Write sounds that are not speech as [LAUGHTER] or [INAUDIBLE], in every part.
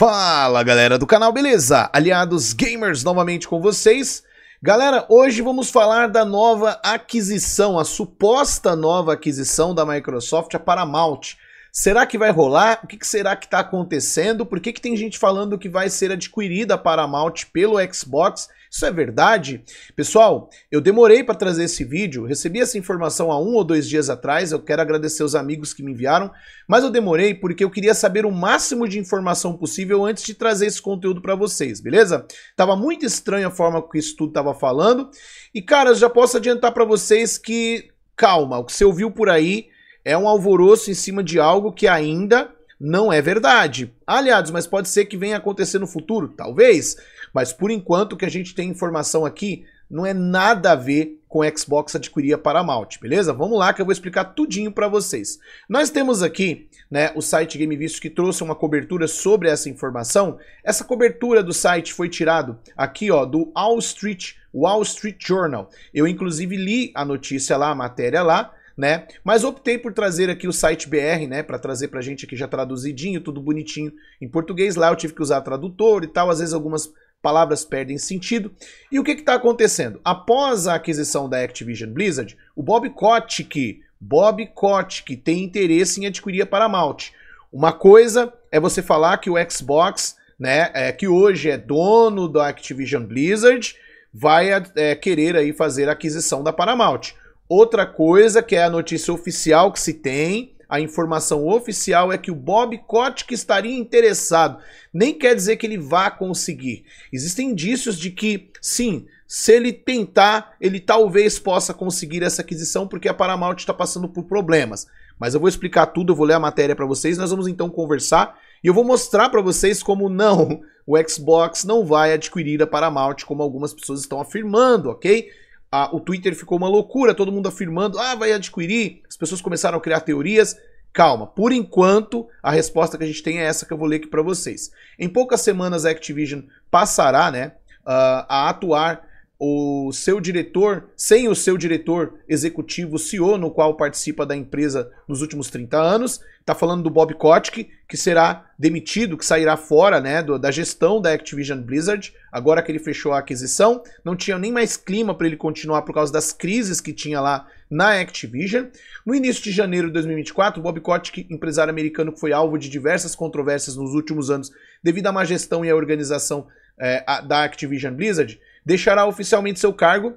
Fala galera do canal, beleza? Aliados Gamers novamente com vocês. Galera, hoje vamos falar da nova aquisição, a suposta nova aquisição da Microsoft, a Paramount. Será que vai rolar? O que será que está acontecendo? Por que, que tem gente falando que vai ser adquirida a Paramount pelo Xbox? Isso é verdade? Pessoal, eu demorei para trazer esse vídeo, recebi essa informação há um ou dois dias atrás, eu quero agradecer os amigos que me enviaram, mas eu demorei porque eu queria saber o máximo de informação possível antes de trazer esse conteúdo para vocês, beleza? Tava muito estranha a forma que isso tudo tava falando, e cara, já posso adiantar para vocês que, calma, o que você ouviu por aí é um alvoroço em cima de algo que ainda não é verdade. Aliados, mas pode ser que venha acontecer no futuro? Talvez. Mas por enquanto, o que a gente tem informação aqui não é nada a ver com Xbox adquirir a Paramount, beleza? Vamos lá que eu vou explicar tudinho para vocês. Nós temos aqui, né, o site Game Visto que trouxe uma cobertura sobre essa informação. Essa cobertura do site foi tirado aqui, ó, do Wall Street, Wall Street Journal. Eu inclusive li a notícia lá, a matéria lá, né? Mas optei por trazer aqui o site BR, né, para trazer pra gente aqui já traduzidinho, tudo bonitinho em português. Lá eu tive que usar tradutor e tal, às vezes algumas palavras perdem sentido. E o que está acontecendo? Após a aquisição da Activision Blizzard, o Bob Kotick, Bob Kotick tem interesse em adquirir a Paramount. Uma coisa é você falar que o Xbox, né, é, que hoje é dono da Activision Blizzard, vai é, querer aí fazer a aquisição da Paramount. Outra coisa que é a notícia oficial que se tem a informação oficial é que o Bob Kotick estaria interessado. Nem quer dizer que ele vá conseguir. Existem indícios de que, sim, se ele tentar, ele talvez possa conseguir essa aquisição, porque a Paramount está passando por problemas. Mas eu vou explicar tudo, eu vou ler a matéria para vocês, nós vamos então conversar e eu vou mostrar para vocês como não, o Xbox não vai adquirir a Paramount, como algumas pessoas estão afirmando, ok? Ah, o Twitter ficou uma loucura, todo mundo afirmando, ah, vai adquirir, as pessoas começaram a criar teorias, Calma, por enquanto a resposta que a gente tem é essa que eu vou ler aqui para vocês. Em poucas semanas a Activision passará, né, uh, a atuar o seu diretor, sem o seu diretor executivo, CEO, no qual participa da empresa nos últimos 30 anos. Está falando do Bob Kotick, que será demitido, que sairá fora né, do, da gestão da Activision Blizzard, agora que ele fechou a aquisição. Não tinha nem mais clima para ele continuar por causa das crises que tinha lá na Activision. No início de janeiro de 2024, Bob Kotick, empresário americano que foi alvo de diversas controvérsias nos últimos anos devido à má gestão e à organização é, da Activision Blizzard, deixará oficialmente seu cargo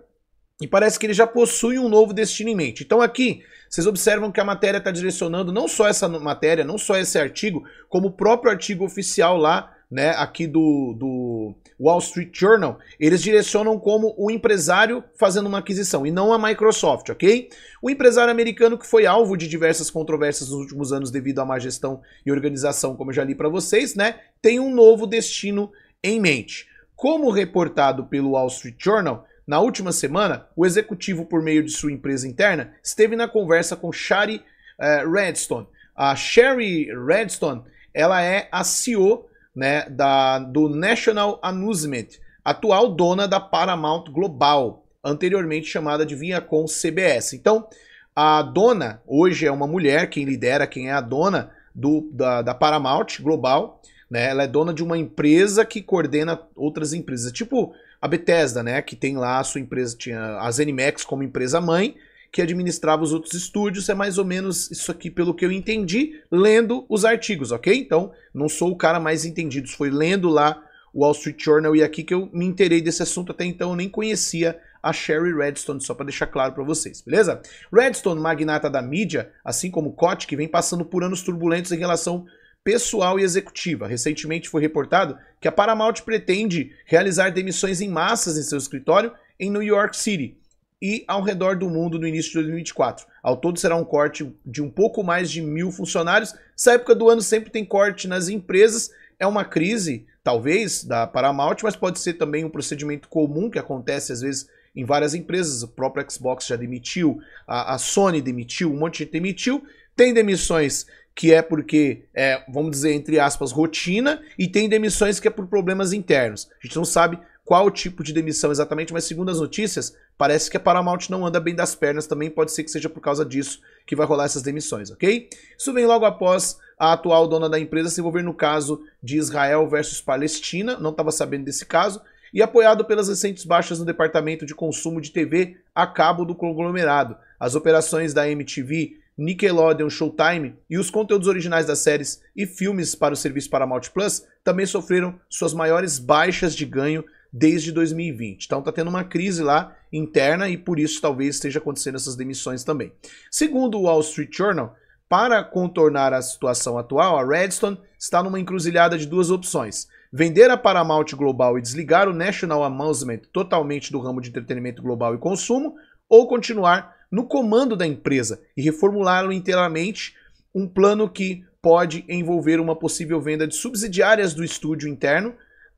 e parece que ele já possui um novo destino em mente. Então aqui, vocês observam que a matéria está direcionando não só essa matéria, não só esse artigo, como o próprio artigo oficial lá, né, aqui do, do Wall Street Journal, eles direcionam como o empresário fazendo uma aquisição e não a Microsoft, ok? O empresário americano que foi alvo de diversas controvérsias nos últimos anos devido à má gestão e organização, como eu já li para vocês, né, tem um novo destino em mente. Como reportado pelo Wall Street Journal, na última semana, o executivo, por meio de sua empresa interna, esteve na conversa com Shari eh, Redstone. A Sherry Redstone ela é a CEO né, da, do National Amusement, atual dona da Paramount Global, anteriormente chamada de Viacom CBS. Então, a dona hoje é uma mulher, quem lidera, quem é a dona do, da, da Paramount Global, né? Ela é dona de uma empresa que coordena outras empresas. É tipo a Bethesda, né? Que tem lá a sua empresa, tinha a ZeniMax como empresa mãe, que administrava os outros estúdios. É mais ou menos isso aqui, pelo que eu entendi, lendo os artigos, ok? Então, não sou o cara mais entendido. Foi lendo lá o Wall Street Journal e é aqui que eu me interei desse assunto. Até então, eu nem conhecia a Sherry Redstone, só para deixar claro para vocês, beleza? Redstone, magnata da mídia, assim como Kotick, que vem passando por anos turbulentos em relação pessoal e executiva. Recentemente foi reportado que a Paramount pretende realizar demissões em massas em seu escritório em New York City e ao redor do mundo no início de 2024. Ao todo será um corte de um pouco mais de mil funcionários. Essa época do ano sempre tem corte nas empresas. É uma crise, talvez, da Paramount, mas pode ser também um procedimento comum que acontece às vezes em várias empresas. O próprio Xbox já demitiu, a, a Sony demitiu, um monte de gente demitiu. Tem demissões que é porque, é, vamos dizer, entre aspas, rotina, e tem demissões que é por problemas internos. A gente não sabe qual tipo de demissão exatamente, mas segundo as notícias, parece que a Paramount não anda bem das pernas também, pode ser que seja por causa disso que vai rolar essas demissões, ok? Isso vem logo após a atual dona da empresa se envolver no caso de Israel versus Palestina, não estava sabendo desse caso, e apoiado pelas recentes baixas no departamento de consumo de TV a cabo do conglomerado. As operações da MTV Nickelodeon, Showtime e os conteúdos originais das séries e filmes para o serviço Paramount Plus também sofreram suas maiores baixas de ganho desde 2020. Então tá tendo uma crise lá interna e por isso talvez esteja acontecendo essas demissões também. Segundo o Wall Street Journal, para contornar a situação atual, a Redstone está numa encruzilhada de duas opções. Vender a Paramount Global e desligar o National Amusement totalmente do ramo de entretenimento global e consumo, ou continuar no comando da empresa e reformulá-lo inteiramente um plano que pode envolver uma possível venda de subsidiárias do estúdio interno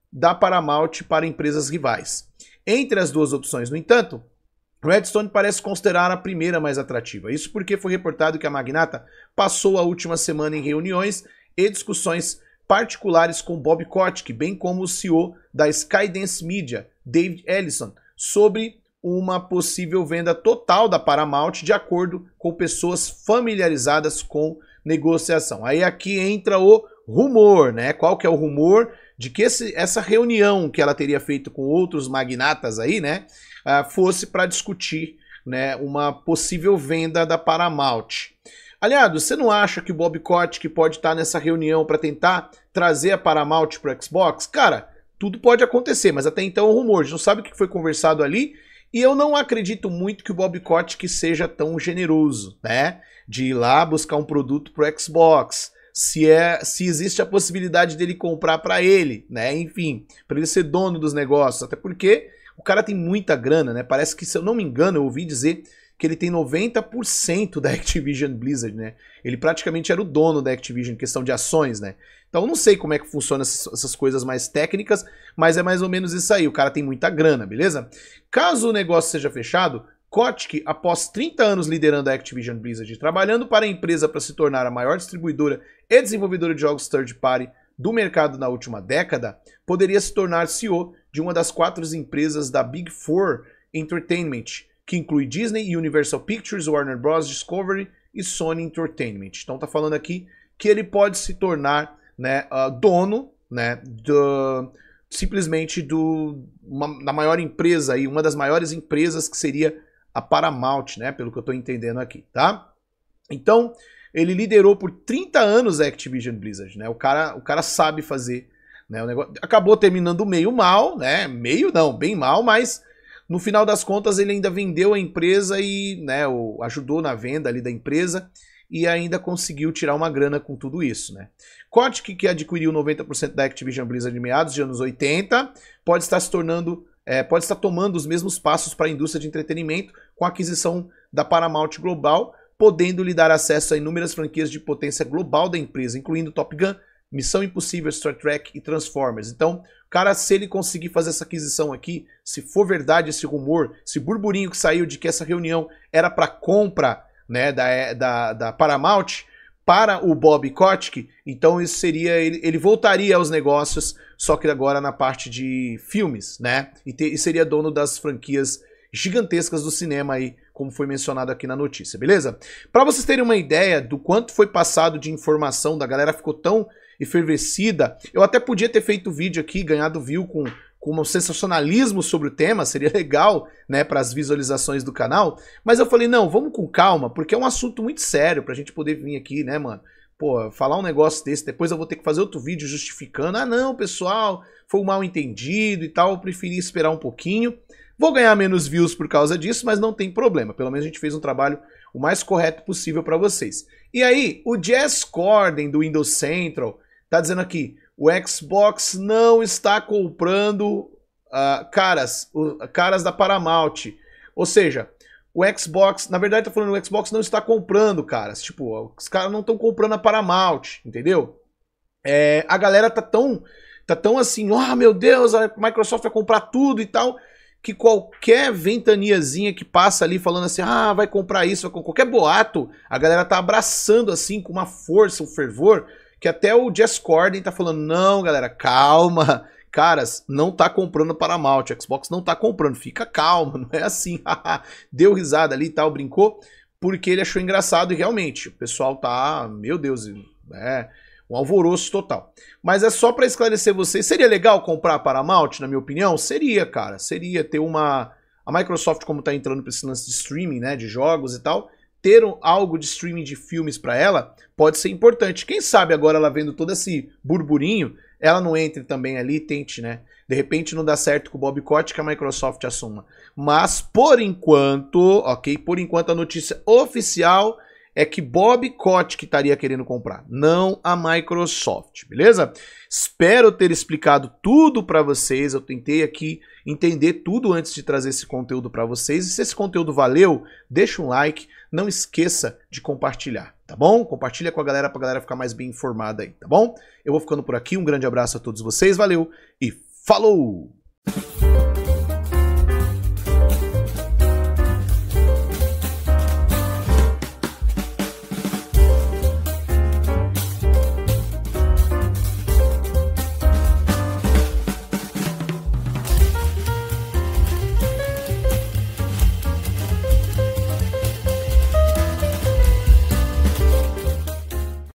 da Paramount para empresas rivais. Entre as duas opções, no entanto, Redstone parece considerar a primeira mais atrativa. Isso porque foi reportado que a magnata passou a última semana em reuniões e discussões particulares com Bob Kotick, bem como o CEO da Skydance Media, David Ellison, sobre uma possível venda total da Paramount de acordo com pessoas familiarizadas com negociação. Aí aqui entra o rumor, né? Qual que é o rumor de que esse, essa reunião que ela teria feito com outros magnatas aí, né, ah, fosse para discutir, né, uma possível venda da Paramount. Aliado, você não acha que o Bob Kotick pode estar tá nessa reunião para tentar trazer a Paramount para Xbox? Cara, tudo pode acontecer, mas até então é um rumor. A gente não sabe o que foi conversado ali e eu não acredito muito que o Bob que seja tão generoso, né? De ir lá buscar um produto pro Xbox. Se, é, se existe a possibilidade dele comprar para ele, né? Enfim, para ele ser dono dos negócios. Até porque o cara tem muita grana, né? Parece que, se eu não me engano, eu ouvi dizer que ele tem 90% da Activision Blizzard, né? Ele praticamente era o dono da Activision em questão de ações, né? Então não sei como é que funciona essas coisas mais técnicas, mas é mais ou menos isso aí. O cara tem muita grana, beleza? Caso o negócio seja fechado, Kotick, após 30 anos liderando a Activision Blizzard e trabalhando para a empresa para se tornar a maior distribuidora e desenvolvedora de jogos third party do mercado na última década, poderia se tornar CEO de uma das quatro empresas da Big Four Entertainment, que inclui Disney, Universal Pictures, Warner Bros. Discovery e Sony Entertainment. Então tá falando aqui que ele pode se tornar né, uh, dono né, do, simplesmente do, uma, da maior empresa aí, uma das maiores empresas que seria a Paramount, né, pelo que eu estou entendendo aqui, tá? Então, ele liderou por 30 anos a Activision Blizzard, né? O cara, o cara sabe fazer, né, o negócio. Acabou terminando meio mal, né? Meio não, bem mal, mas no final das contas, ele ainda vendeu a empresa e né, o, ajudou na venda ali da empresa e ainda conseguiu tirar uma grana com tudo isso, né? Kotick, que adquiriu 90% da Activision Blizzard de meados de anos 80, pode estar se tornando, é, pode estar tomando os mesmos passos para a indústria de entretenimento com a aquisição da Paramount Global, podendo lhe dar acesso a inúmeras franquias de potência global da empresa, incluindo Top Gun, Missão Impossível, Star Trek e Transformers. Então, cara, se ele conseguir fazer essa aquisição aqui, se for verdade esse rumor, esse burburinho que saiu de que essa reunião era para compra né, da, eh, da, da Paramount para o Bob Kotick, então isso seria ele, ele, voltaria aos negócios, só que agora na parte de filmes, né? E, te, e seria dono das franquias gigantescas do cinema aí como foi mencionado aqui na notícia, beleza? Para vocês terem uma ideia do quanto foi passado de informação, da galera ficou tão efervescida, eu até podia ter feito vídeo aqui, ganhado view com com um sensacionalismo sobre o tema, seria legal, né, para as visualizações do canal, mas eu falei, não, vamos com calma, porque é um assunto muito sério para a gente poder vir aqui, né, mano, Pô, falar um negócio desse, depois eu vou ter que fazer outro vídeo justificando. Ah, não, pessoal, foi um mal entendido e tal, eu preferi esperar um pouquinho. Vou ganhar menos views por causa disso, mas não tem problema. Pelo menos a gente fez um trabalho o mais correto possível para vocês. E aí, o Jazz Corden do Windows Central tá dizendo aqui: o Xbox não está comprando uh, caras, uh, caras da Paramount. Ou seja, o Xbox, na verdade, tá falando o Xbox não está comprando, cara. Tipo, os caras não estão comprando a Paramount, entendeu? É, a galera tá tão, tá tão assim, oh meu Deus, a Microsoft vai comprar tudo e tal, que qualquer ventaniazinha que passa ali falando assim, ah, vai comprar isso, vai comprar qualquer boato, a galera tá abraçando assim com uma força, um fervor, que até o Jess Corden tá falando, não, galera, calma, Caras, não tá comprando Paramount, Xbox não tá comprando, fica calma, [LAUGHS] não é assim. [LAUGHS] Deu risada ali e tal, brincou, porque ele achou engraçado e realmente, o pessoal tá, meu Deus, é um alvoroço total. Mas é só para esclarecer vocês, seria legal comprar Paramount, na minha opinião? Seria, cara, seria ter uma... A Microsoft, como tá entrando pra esse lance de streaming, né, de jogos e tal, ter algo de streaming de filmes para ela pode ser importante. Quem sabe agora ela vendo todo esse burburinho, ela não entre também ali e tente, né? De repente não dá certo com o Bob que a Microsoft assuma. Mas por enquanto, ok? Por enquanto a notícia oficial é que Bob Koch que estaria querendo comprar, não a Microsoft, beleza? Espero ter explicado tudo para vocês, eu tentei aqui entender tudo antes de trazer esse conteúdo para vocês. E se esse conteúdo valeu, deixa um like, não esqueça de compartilhar, tá bom? Compartilha com a galera para a galera ficar mais bem informada aí, tá bom? Eu vou ficando por aqui, um grande abraço a todos vocês, valeu e falou!